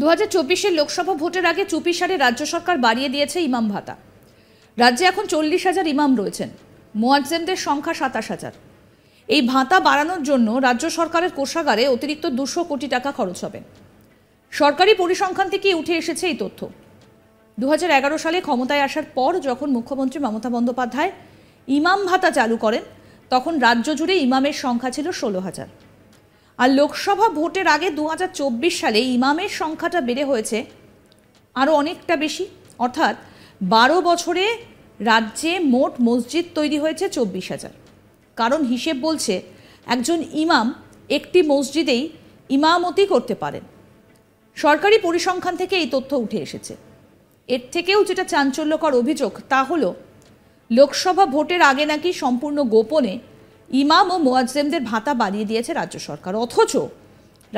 দু লোকসভা ভোটের আগে চুপিসারে রাজ্য সরকার বাড়িয়ে দিয়েছে ইমাম ভাতা রাজ্যে এখন চল্লিশ হাজার ইমাম রয়েছেন মোয়াজেনদের সংখ্যা সাতাশ হাজার এই ভাতা বাড়ানোর জন্য রাজ্য সরকারের কোষাগারে অতিরিক্ত দুশো কোটি টাকা খরচ হবে সরকারি পরিসংখ্যান থেকে উঠে এসেছে এই তথ্য দু সালে ক্ষমতায় আসার পর যখন মুখ্যমন্ত্রী মমতা বন্দ্যোপাধ্যায় ইমাম ভাতা চালু করেন তখন রাজ্য জুড়ে ইমামের সংখ্যা ছিল ষোলো হাজার আর লোকসভা ভোটের আগে দু সালে ইমামের সংখ্যাটা বেড়ে হয়েছে আরও অনেকটা বেশি অর্থাৎ বারো বছরে রাজ্যে মোট মসজিদ তৈরি হয়েছে চব্বিশ হাজার কারণ হিসেব বলছে একজন ইমাম একটি মসজিদেই ইমামতি করতে পারেন সরকারি পরিসংখ্যান থেকে এই তথ্য উঠে এসেছে এর থেকেও যেটা চাঞ্চল্যকর অভিযোগ তা হল লোকসভা ভোটের আগে নাকি সম্পূর্ণ গোপনে ইমাম ও মোয়াজ্জেমদের ভাতা বাড়িয়ে দিয়েছে রাজ্য সরকার অথচ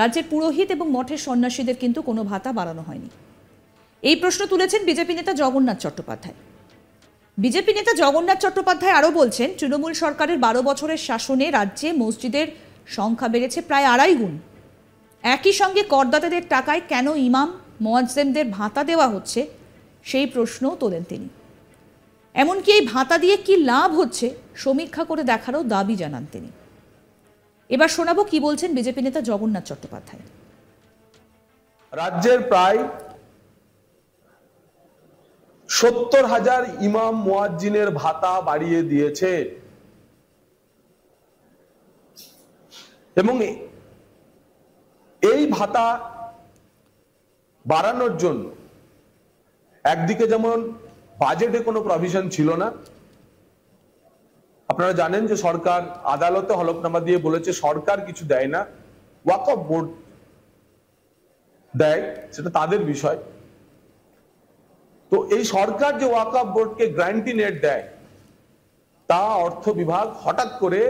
রাজ্যের পুরোহিত এবং মঠের সন্ন্যাসীদের কিন্তু কোনো ভাতা বাড়ানো হয়নি এই প্রশ্ন তুলেছেন বিজেপি নেতা জগন্নাথ চট্টোপাধ্যায় বিজেপি নেতা জগন্নাথ চট্টোপাধ্যায় আরও বলছেন তৃণমূল সরকারের বারো বছরের শাসনে রাজ্যে মসজিদের সংখ্যা বেড়েছে প্রায় আড়াই গুণ একই সঙ্গে করদাতাদের টাকায় কেন ইমাম মোয়াজ্জেমদের ভাতা দেওয়া হচ্ছে সেই প্রশ্নও তোলেন তিনি এমনকি এই ভাতা দিয়ে কি লাভ হচ্ছে সমীক্ষা করে দেখারও দাবি জানান তিনি এবার শোনাবো কি বলছেন বিজেপি নেতা জগন্নাথ চট্টোপাধ্যায় রাজ্যের প্রায় সত্তর হাজার ইমাম মোয়াজ্জিনের ভাতা বাড়িয়ে দিয়েছে এবং এই ভাতা বাড়ানোর জন্য একদিকে যেমন বাজেটে কোনো প্রভিশন ছিল না আপনারা জানেন যে সরকার আদালতে হলফনামা দিয়ে বলেছে সরকার কিছু দেয় না ওয়াকফ বোর্ড দেয় সেটা তাদের বিষয় তো এই সরকার যে ওয়াকফ বোর্ডকে গ্যারান্টি নেট দেয় তা অর্থ বিভাগ হঠাৎ করে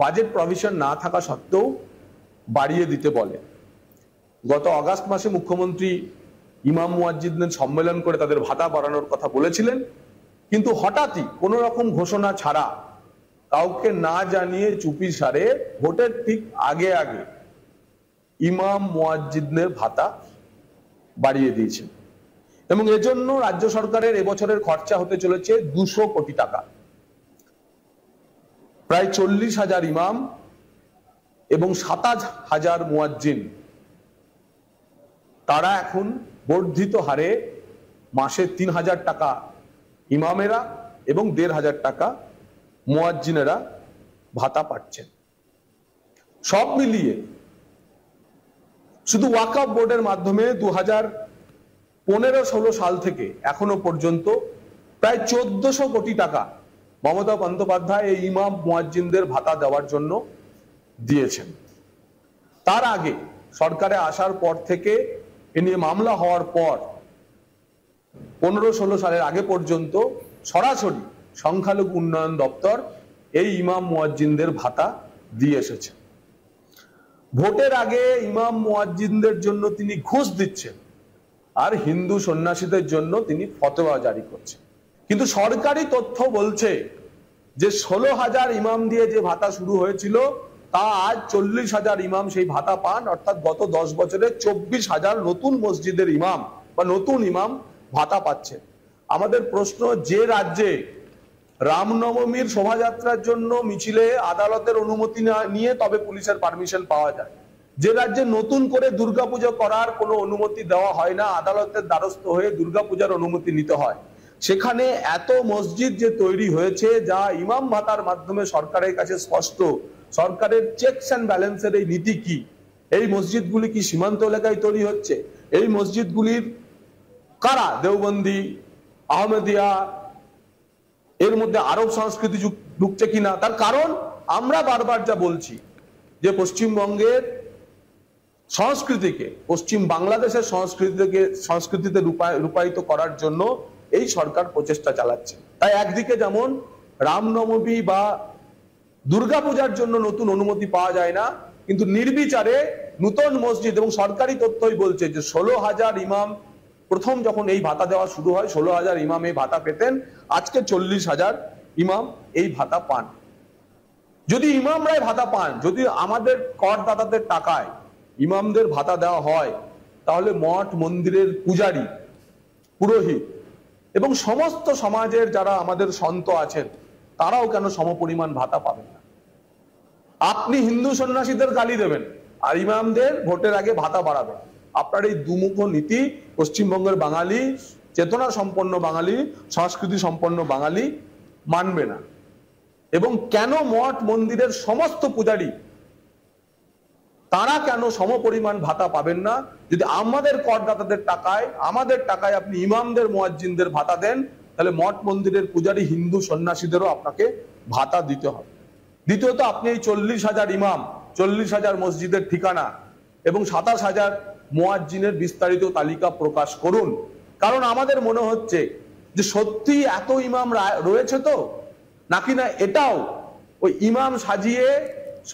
বাজেট প্রভিশন না থাকা সত্ত্বেও বাড়িয়ে দিতে বলে গত অগাস্ট মাসে মুখ্যমন্ত্রী ইমাম মুয়াজ্জিদদের সম্মেলন করে তাদের ভাতা বাড়ানোর কথা বলেছিলেন কিন্তু হঠাৎই কোন রকম ঘোষণা ছাড়া কাউকে না জানিয়ে চুপি সারে ভোটের ঠিক আগে আগে ইমাম মুয়াজ্জিদদের ভাতা বাড়িয়ে দিয়েছেন এবং এজন্য রাজ্য সরকারের এবছরের খরচা হতে চলেছে দুশো কোটি টাকা প্রায় চল্লিশ হাজার ইমাম এবং সাতাশ হাজার মুয়াজ্জিন তারা এখন বর্ধিত হারে মাসে তিন হাজার টাকা ইমামেরা এবং দেড় হাজার টাকা মোয়াজ্জিনেরা ভাতা পাচ্ছেন সব মিলিয়ে শুধু ওয়াকআপ বোর্ডের মাধ্যমে দু হাজার পনেরো ষোলো সাল থেকে এখনো পর্যন্ত প্রায় চোদ্দশো কোটি টাকা মমতা বন্দ্যোপাধ্যায় এই ইমাম মোয়াজ্জিনদের ভাতা দেওয়ার জন্য দিয়েছেন তার আগে সরকারে আসার পর থেকে এ নিয়ে মামলা হওয়ার পর পনেরো ষোলো সালের আগে পর্যন্ত সরাসরি সংখ্যালঘু উন্নয়ন দপ্তর এই ইমাম মুয়াজ্জিনদের ভাতা দিয়ে এসেছে ভোটের আগে ইমাম মুয়াজ্জিনদের জন্য তিনি ঘুষ দিচ্ছেন আর হিন্দু সন্ন্যাসীদের জন্য তিনি ফতোয়া জারি করছেন কিন্তু সরকারি তথ্য বলছে যে ষোলো হাজার ইমাম দিয়ে যে ভাতা শুরু হয়েছিল তা আজ চল্লিশ হাজার ইমাম সেই ভাতা পান অর্থাৎ গত দশ বছরে চব্বিশ হাজার নতুন মসজিদের ইমাম বা নতুন ইমাম ভাতা পাচ্ছে আমাদের প্রশ্ন যে রাজ্যে রামনবমীর শোভাযাত্রার জন্য মিছিলে আদালতের অনুমতি নিয়ে তবে পুলিশের পারমিশন পাওয়া যায় যে রাজ্যে নতুন করে দুর্গাপুজো করার কোনো অনুমতি দেওয়া হয় না আদালতের দ্বারস্থ হয়ে দুর্গাপূজার অনুমতি নিতে হয় সেখানে এত মসজিদ যে তৈরি হয়েছে যা ইমাম ভাতার মাধ্যমে সরকারের কাছে স্পষ্ট সরকারের চেকস অ্যান্ড ব্যালেন্সের এই নীতি কি এই মসজিদগুলি কি সীমান্ত এলাকায় তৈরি হচ্ছে এই মসজিদগুলির কারা দেওবন্দি আহমেদিয়া এর মধ্যে আরব সংস্কৃতি ঢুকছে কিনা তার কারণ আমরা বারবার যা বলছি যে পশ্চিমবঙ্গের সংস্কৃতিকে পশ্চিম বাংলাদেশের সংস্কৃতিকে সংস্কৃতিতে রূপায়িত করার জন্য এই সরকার প্রচেষ্টা চালাচ্ছে তাই একদিকে যেমন রামনবমী বা দুর্গাপূজার জন্য নতুন অনুমতি পাওয়া যায় না কিন্তু নির্বিচারে নূতন মসজিদ এবং সরকারি তথ্যই বলছে যে ষোলো হাজার ইমাম প্রথম যখন এই ভাতা দেওয়া শুরু হয় ষোলো হাজার ইমাম এই ভাতা পেতেন আজকে চল্লিশ হাজার ইমাম এই ভাতা পান যদি ইমামরাই ভাতা পান যদি আমাদের করদাতাদের টাকায় ইমামদের ভাতা দেওয়া হয় তাহলে মঠ মন্দিরের পূজারী পুরোহিত এবং সমস্ত সমাজের যারা আমাদের সন্ত আছেন তারাও কেন সম পরিমাণ ভাতা পাবেন না আপনি হিন্দু সন্ন্যাসীদের গালি দেবেন আর ইমামদের ভোটের আগে ভাতা বাড়াবেন আপনার এই দুমুখ নীতি পশ্চিমবঙ্গের বাঙালি চেতনা সম্পন্ন বাঙালি সংস্কৃতি সম্পন্ন বাঙালি মানবে না এবং কেন মঠ মন্দিরের সমস্ত পূজারী তারা কেন সম পরিমাণ ভাতা পাবেন না যদি আমাদের করদাতাদের টাকায় আমাদের টাকায় আপনি ইমামদের মোয়াজ্জিনদের ভাতা দেন তাহলে মঠ মন্দিরের পূজারি হিন্দু সন্ন্যাসীদেরও আপনাকে ভাতা দিতে হবে দ্বিতীয়ত আপনি এই চল্লিশ হাজার ইমাম চল্লিশ হাজার মসজিদের ঠিকানা এবং সাতাশ হাজার মোয়াজ্জিনের বিস্তারিত তালিকা প্রকাশ করুন কারণ আমাদের মনে হচ্ছে যে সত্যি এত ইমাম রয়েছে তো নাকি না এটাও ওই ইমাম সাজিয়ে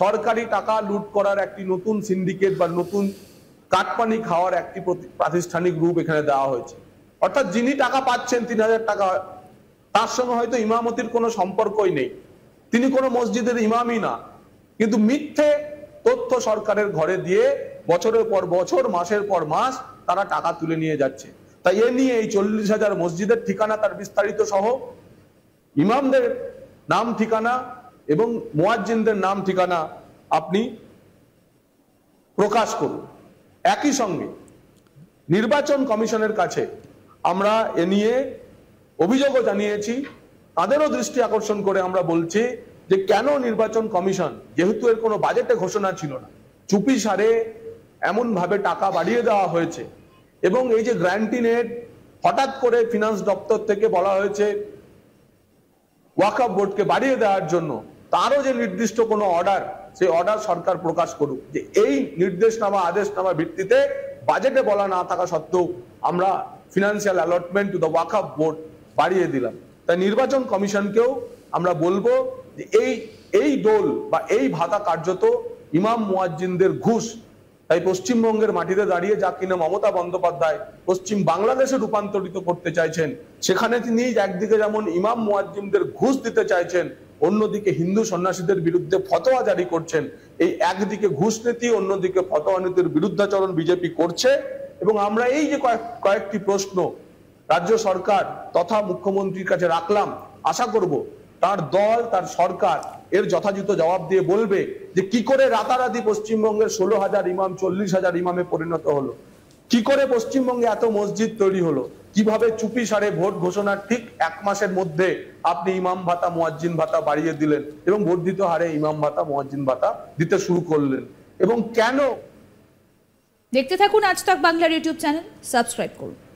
সরকারি টাকা লুট করার একটি নতুন সিন্ডিকেট বা নতুন কাটপানি খাওয়ার একটি প্রাতিষ্ঠানিক রূপ এখানে দেওয়া হয়েছে অর্থাৎ যিনি টাকা পাচ্ছেন তিন হাজার টাকা তার সঙ্গে হয়তো ইমামতির কোনো সম্পর্কই নেই তিনি কোনো মসজিদের ইমামই না কিন্তু মিথ্যে তথ্য সরকারের ঘরে দিয়ে বছরের পর বছর মাসের পর মাস তারা টাকা তুলে নিয়ে যাচ্ছে তাই এ নিয়ে এই চল্লিশ হাজার মসজিদের ঠিকানা তার বিস্তারিত সহ ইমামদের নাম ঠিকানা এবং মোয়াজ্জিনদের নাম ঠিকানা আপনি প্রকাশ করুন একই সঙ্গে নির্বাচন কমিশনের কাছে আমরা এ নিয়ে অভিযোগও জানিয়েছি তাদেরও দৃষ্টি আকর্ষণ করে আমরা বলছি যে কেন নির্বাচন কমিশন যেহেতু এর কোনো বাজেটে ঘোষণা ছিল না চুপি সারে এমনভাবে টাকা বাড়িয়ে দেওয়া হয়েছে এবং এই যে গ্র্যান্টি নেট হঠাৎ করে ফিনান্স দপ্তর থেকে বলা হয়েছে ওয়াকআপ বোর্ডকে বাড়িয়ে দেওয়ার জন্য তারও যে নির্দিষ্ট কোনো অর্ডার সেই অর্ডার সরকার প্রকাশ করুক যে এই নির্দেশনামা আদেশনামা ভিত্তিতে বাজেটে বলা না থাকা সত্ত্বেও আমরা ফিনান্সিয়াল অ্যালটমেন্ট টু দ্য ওয়াকআপ বোর্ড বাড়িয়ে দিলাম তাই নির্বাচন কমিশনকেও আমরা বলবো যে এই এই দোল বা এই ভাতা কার্যত ইমাম মুয়াজ্জিনদের ঘুষ তাই পশ্চিমবঙ্গের মাটিতে দাঁড়িয়ে যা কিনা মমতা বন্দ্যোপাধ্যায় পশ্চিম বাংলাদেশে রূপান্তরিত করতে চাইছেন সেখানে তিনি একদিকে যেমন ইমাম মুয়াজ্জিমদের ঘুষ দিতে চাইছেন অন্যদিকে হিন্দু সন্ন্যাসীদের বিরুদ্ধে ফতোয়া জারি করছেন এই একদিকে ঘুষ নীতি অন্যদিকে ফতোয়া নীতির বিরুদ্ধাচরণ বিজেপি করছে এবং আমরা এই যে কয়েকটি প্রশ্ন রাজ্য সরকার তথা মুখ্যমন্ত্রীর কাছে রাখলাম আশা করব তার দল তার সরকার এর যথাযথ জবাব দিয়ে বলবে যে কি করে রাতারাতি পশ্চিমবঙ্গের ষোলো হাজার ইমাম চল্লিশ হাজার ইমামে পরিণত হলো কি করে পশ্চিমবঙ্গে এত মসজিদ তৈরি হলো কিভাবে চুপি সারে ভোট ঘোষণার ঠিক এক মাসের মধ্যে আপনি ইমাম ভাতা মোয়াজ্জিন ভাতা বাড়িয়ে দিলেন এবং বর্ধিত হারে ইমাম ভাতা মোয়াজ্জিন ভাতা দিতে শুরু করলেন এবং কেন দেখতে থাকুন আজ তক বাংলার ইউটিউব চ্যানেল সাবস্ক্রাইব করুন